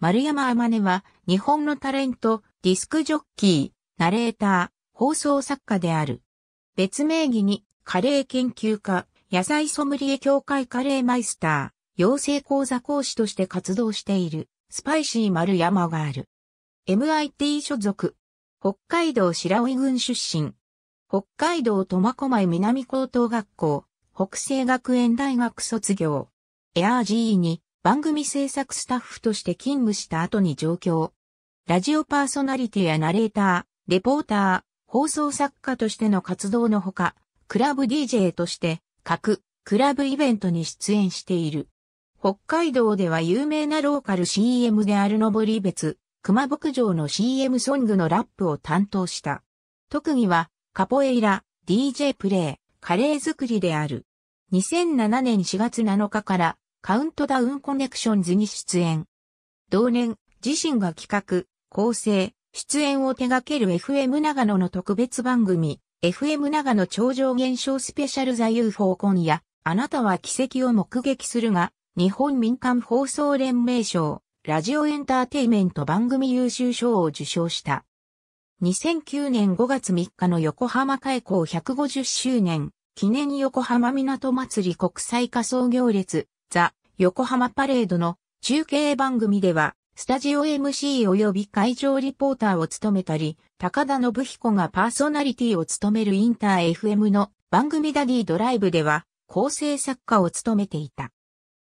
丸山あまねは、日本のタレント、ディスクジョッキー、ナレーター、放送作家である。別名義に、カレー研究家、野菜ソムリエ協会カレーマイスター、養成講座講師として活動している、スパイシー丸山がある。MIT 所属。北海道白老郡出身。北海道苫小牧南高等学校、北西学園大学卒業。エアー GE に番組制作スタッフとして勤務した後に上京。ラジオパーソナリティやナレーター、レポーター、放送作家としての活動のほか、クラブ DJ として各クラブイベントに出演している。北海道では有名なローカル CM であるのぼり別、熊牧場の CM ソングのラップを担当した。特技はカポエイラ、DJ プレイ、カレー作りである。2007年4月7日からカウントダウンコネクションズに出演。同年、自身が企画、構成、出演を手掛ける FM 長野の特別番組、FM 長野超常現象スペシャルザ UFO 今夜、あなたは奇跡を目撃するが、日本民間放送連盟賞、ラジオエンターテイメント番組優秀賞を受賞した。2009年5月3日の横浜開港150周年、記念横浜港祭り国際仮想行列、ザ・横浜パレードの中継番組では、スタジオ MC 及び会場リポーターを務めたり、高田信彦がパーソナリティを務めるインター FM の番組ダディドライブでは、構成作家を務めていた。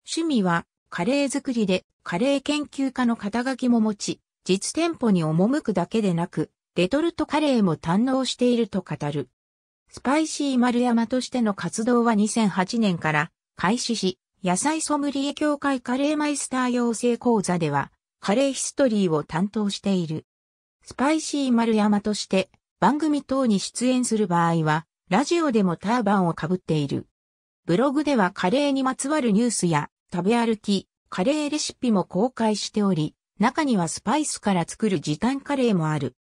趣味は、カレー作りで、カレー研究家の肩書きも持ち、実店舗に赴くだけでなく、レトルトカレーも堪能していると語る。スパイシー丸山としての活動は2008年から開始し、野菜ソムリエ協会カレーマイスター養成講座では、カレーヒストリーを担当している。スパイシー丸山として番組等に出演する場合は、ラジオでもターバンをかぶっている。ブログではカレーにまつわるニュースや食べ歩き、カレーレシピも公開しており、中にはスパイスから作る時短カレーもある。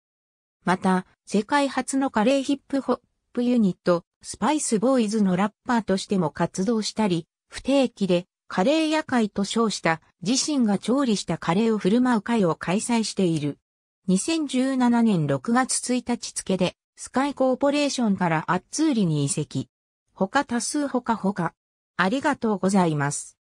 また、世界初のカレーヒップホップユニット、スパイスボーイズのラッパーとしても活動したり、不定期でカレー屋会と称した自身が調理したカレーを振る舞う会を開催している。2017年6月1日付でスカイコーポレーションからアッツーリに移籍。他多数他他。ありがとうございます。